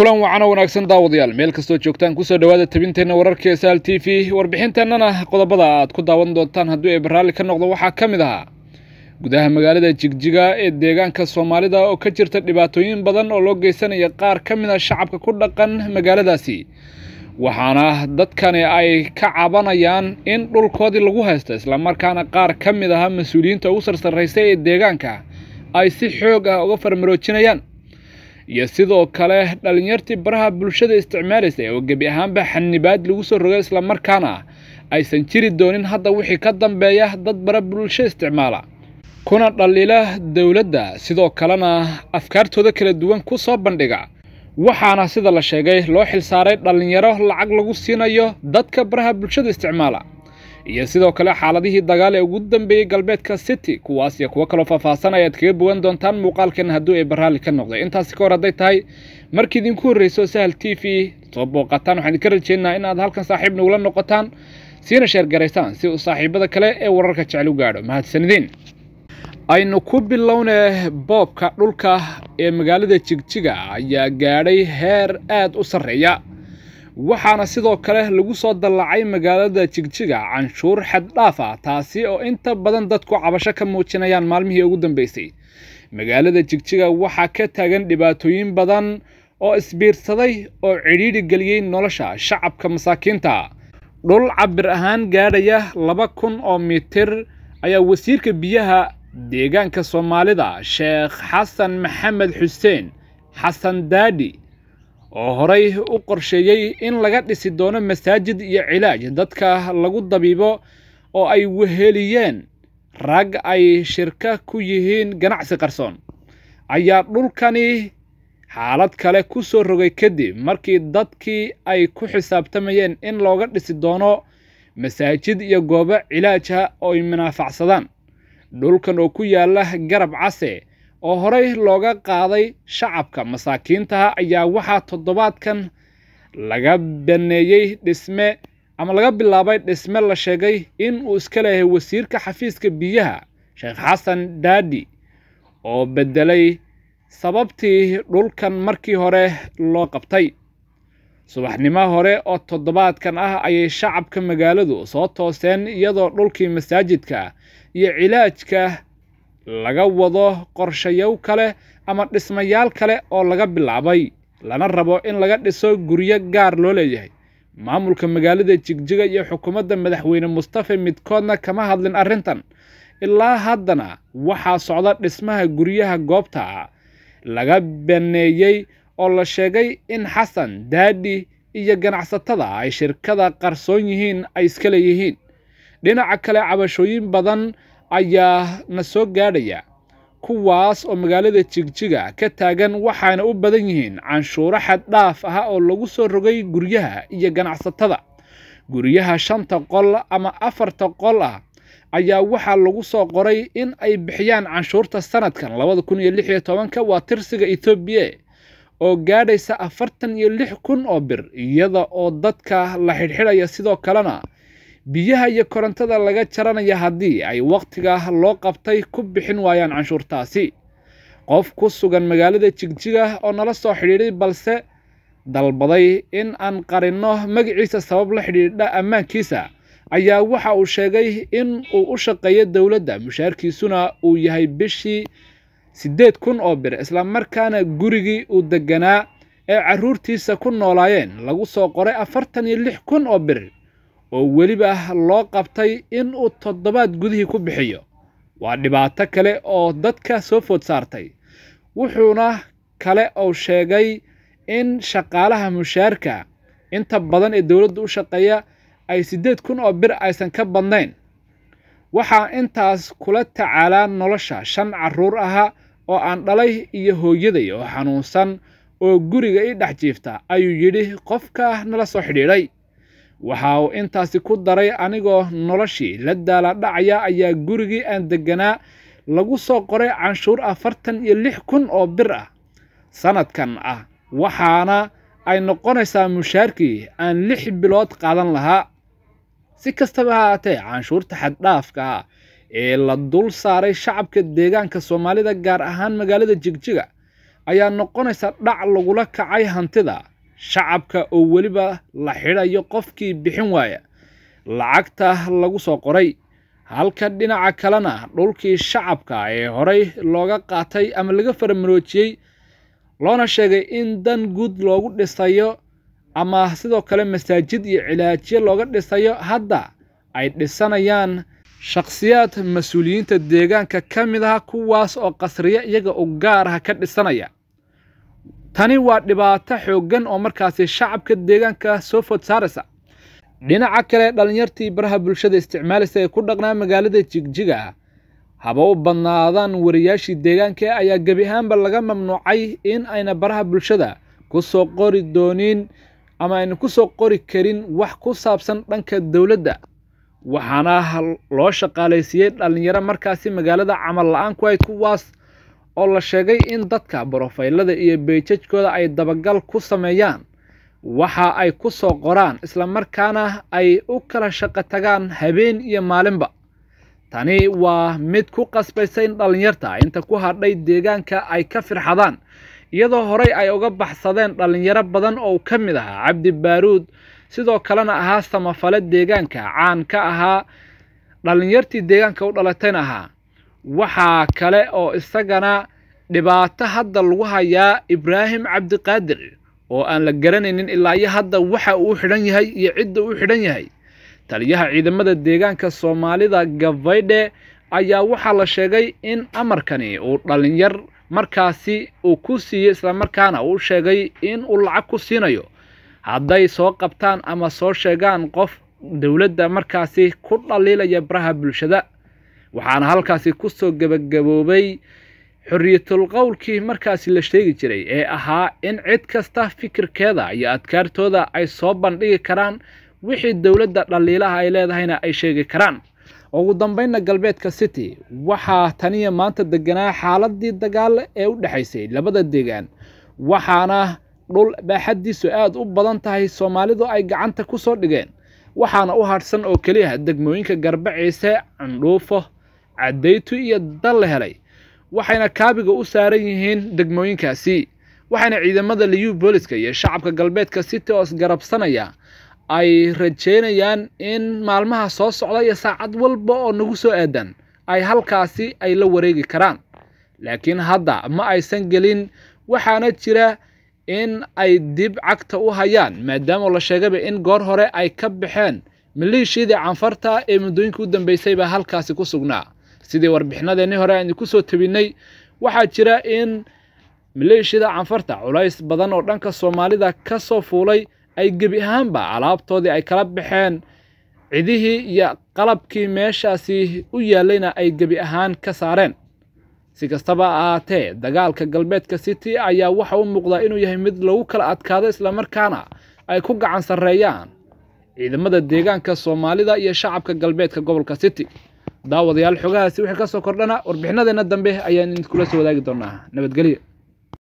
kulan wacan oo wanaagsan daawadayaal meel kastoo joogtaan kusoo dhowaada tabinteenna wararka s l t v warbixinteennana qodobada aad ku daawan doontaan hadduu eeba raalli ka noqdo waxaa ka mid ahaa gudaha magaalada jigjiga ee deegaanka soomaalida oo ka jirta dhibaatooyin badan oo loo geysanaya qaar ka mid a shacabka ku dhaqan magaaladaasi waxaana dadkani ay ka cabanayaan in dhulkoodii lagu haysta islamarkaana qaar ka mid aha mas-uuliyiinta ugu sarsarraysa ee deegaanka ay si xoog ah uga farmaroojinayaan iyo sidoo kale dhallinyartii baraha bulshada isticmaalaysa oo gebi ahaanba xanibaad lagu soo roga islamarkaana aysan jiri doonin hadda wixii ka dambeeya dad bara bulsho isticmaala kuna dhaliila dowladda sidoo kalena afkaartooda kala duwan ku soo bandhiga waxaana sida la sheegay loo xilsaaray dhallinyaro lacag lagu siinayo dadka baraha bulshada isticmaala iyo sidoo kale xaaladihii dagaal ee ugu dambeeyey galbeedka city kuwaas iyo kuwo kaloo faahfaahsan ayaad kaga bogan doontaan muuqaalkan hadduu ee baraali ka noqday intaasi ka hor hadday tahay markii idinku horreyso sahal t v soo booqataan waxaan idinka rajeynaa inaad halkan saaxiib nogula noqotaan siina sheergaraysaan si uu saaxiibada kale ee wararka jecel u gaadho mahadsanidin aynu ku bilowne boobka dhulka ee magaalada jigjiga ayaa gaadhay heer aad u sarreeya waxaana sidoo kale lagu soo dallacay magaalada jigjiga canshuur xaddhaaf ah taasi oo inta badan dadku cabasho ka muujinayaan maalmihii ugu dambeysay magaalada jigjiga waxaa ka taagan dhibaatooyin badan oo isbiirsaday oo cidhiidhi geliyey nolosha shacabka masaakiinta dhul cabir ahaan gaadhaya laba kun oo mitir ayaa wasiirka biyaha deegaanka soomaalida sheekh xasan maxamed xuseen xasan daadhi oo horay u qorsheeyey in laga dhisi doono masaajid iyo cilaaj dadka lagu dabiibo oo ay weheliyeen rag ay shirka ku yihiin ganacsi qarsoon ayaa dhulkani xaalad kale ku soo rogay kadib markii dadkii ay ku xisaabtamayeen in looga dhisi doono masaajid iyo goobo cilaaja ah oo ay munaafacsadaan dhulkan oo ku yaalla garab case oo horey looga qaaday shacabka masaakiintaha ayaa waxaa toddobaadkan laga baneeyey dhisme ama laga bilaabay dhisme la sheegay in uu iska leeyahay wasiirka xafiiska biyaha sheekh xasan daadi oo beddelay sababtii dhulkan markii hore loo qabtay subaxnimo hore oo toddobaadkan ah ayay shacabka magaaladu soo tooseen iyadoo dhulkii masaajidka iyo cilaajka laga wado qorshayow kale ama dhismayaal kale oo laga bilaabay lana rabo in laga dhiso guryo gaar loo leeyahay maamulka magaalada jigjiga iyo xukuumadda madaxweyne mustafe midkoodna kama hadlin arrintan ilaa haddana waxaa socda dhismaha guryaha goobta ah. laga baneeyey oo la sheegay in xasan daadhi iyo ganacsatada ay shirkada qarsoon yihiin ay iska leeyihiin dhinaca kale cabashooyin badan ayaa na soo gaadhaya kuwaas oo magaalada jigjiga ka taagan waxaana u badan yihiin canshuuro xad dhaaf ah oo lagu soo rogay guryaha iyo ganacsatada guryaha shanta qol ama afarta qol ah ayaa waxaa lagu soo qoray in ay bixiyaan canshuurta sanadkan labada kun iyo lix iyo tobanka waa tirsiga etoobiya oo gaadhaysa afartan iyo lix kun oo bir iyada oo dadka la xidhxidhaya sidoo kalena biyaha iyo korontada laga jaranaya haddii ay wakhtigaa loo qabtay ku bixin waayaan canshuurtaasi qof ku sugan magaalada jigjiga oo nala soo xidhiidhay balse dalbaday in aan qarinno magiciisa sabab la xidhiidha ammaankiisa ayaa waxa uu sheegay in uu u shaqeeyo dowladda mushaarkiisuna uu yahay bishii siddeed kun oo bir islamarkaana gurigii uu deganaa ee carruurtiisa ku noolaayeen lagu soo qoray afartan iyo lix kun oo bir oo weliba loo qabtay in uu toddobaad gudihii ku bixiyo waa dhibaato kale oo dadka soo food saartay wuxuuna kale uu sheegay in shaqaalaha mushaarka inta badan ee dowladda u shaqeeya ay siddeed kun oo bir aysan ka badnayn waxaa intaas kula tacaalaa nolosha shan carruur aha oo aan dhalay iyo hooyaday oo xanuunsan oo guriga i dhex jiifta ayuu yidhi qofka nala soo xidhiidhay waxa uu intaasi ku daray anigoo noloshii la daala daaladhacaya ayaa gurigii aan degganaa lagu soo qoray canshuur afartan iyo lix kun oo bir ah sannadkan ah waxaana ay noqonaysaa mushaarkii aan lix bilood qaadan lahaa si kastaba haatee canshuurta xaddhaafka xaddhaafkaa ee la dul saaray shacabka deegaanka soomaalida gaar ahaan magaalada jigjiga ayaa noqonaysa dhac lagula kacay hantida shacabka oo weliba la xidhayo qofkii bixin waaya lacagta lagu soo qoray halka dhinaca kalena dhulkii shacabka ee horey looga qaatay ama laga farmaroojiyey loona sheegay in dan guud loogu dhisayo ama sidoo kale masaajid iyo cilaajyo looga dhisayo hadda ay dhisanayaan shakhsiyaad mas-uuliyiinta deegaanka ka mid ah kuwaas oo qasriyo iyaga u gaar ah ka dhisanaya tani waa dhibaato xooggan oo markaasi shacabka deegaanka soo food saaraysa dhinaca kale dhallinyartii baraha bulshada isticmaalaysa ee ku dhaqnaa magaalada jigjiga haba u badnaadaan wariyaashii deegaanka ayaa gebi ahaanba laga mamnuucay in ayna baraha bulshada ku soo qori doonin ama ayna ku soo qori karin wax ku saabsan dhanka dowladda waxaana loo shaqaalaysiiyey dhallinyaro markaasi magaalada camal la-aan ku hayd kuwaas oo la sheegay in dadka borofaylada iyo beejajkooda ay dabagal ku sameeyaan waxa ay ku soo qoraan isla markaana ay u kala shaqo tagaan habeen iyo maalinba tani waa mid ku qasbaysa in dhallinyarta inta ku hadhay deegaanka ay ka firxadaan iyadoo horey ay uga baxsadeen dhallinyaro badan oo ka mid ahaa cabdi baaruud sidoo kalena ahaa samafale deegaanka caan ka ahaa dhallinyartii deegaanka u dhalatayna ahaa waxaa kale oo isagana dhibaato hadda lagu hayaa ibraahim cabdiqaadir oo aan la garanaynin ilaayo hadda waxa uu xidhan yahay iyo cidda uu xidhan yahay taliyaha ciidamada deegaanka soomaalida gabaydhe ayaa waxaa la sheegay in amarkani uu dhallinyar markaasi uu ku siiyey islamarkaana uu sheegay in uu lacag ku siinayo hadday soo qabtaan ama soo sheegaan qof dowladda markaasi ku dhaliilaya baraha bulshada waxaana halkaasi kusoo gebagaboobay xorriyatul markaasi la sheegi jiray ee ahaa in cid kasta fikirkeeda iyo adkaartooda ay soo bandhigi karaan wixii dowladda dhaliilaha ay leedahayna ay sheegi karaan ugu dambaynna galbeedka city waxaa taniya maanta deganaa xaaladii dagaal ee u dhexaysay labada deegaan waxaana dhul baaxadiisu aad u badan tahay soomaalidu ay gacanta ku soo dhigeen waxaana u hadhsan oo keliya degmooyinka garbaciise candhuufo cadaytu iyo dal la helay waxayna kaabiga u saaran yihiin degmooyinkaasi waxayna ciidamada liyu booliska iyo shacabka galbeedka si toos garabsanaya ay rajeynayaan in maalmaha soo socda iyo saacad walba oo nagu soo aadan ay halkaasi ay la wareegi karaan laakiin hadda ma aysan gelin waxaana jira in ay dib cagta u hayaan maadaama la sheegayba in goor hore ay ka baxeen maleeshiyadii canfarta ee muddooyinka u dambeysay halkaasi ku sugnaa sidii warbixinadeennii hore aan idinku soo tebinay waxaa jira in maleeshiyada canfarta culays badan oo dhanka soomaalida ka soo fuulay ay gebi ahaanba alaabtoodii ay kala baxeen cidihii iyo qalabkii meeshaasi u yaallayna ay gebi ahaan ka saareen si kastaba ahaatee dagaalka galbeedka city ayaa waxa u muuqdaa inuu yahay mid lagu kala adkaado islamarkaana ay ku gacan sarreeyaan ciidamada deegaanka soomaalida iyo shacabka galbeedka gobolka city daawadayaal xogahaasi wixii ka soo kordhana warbixinadeenna dambe ayaan idinkula soo wadaagi doonaa nabadgelya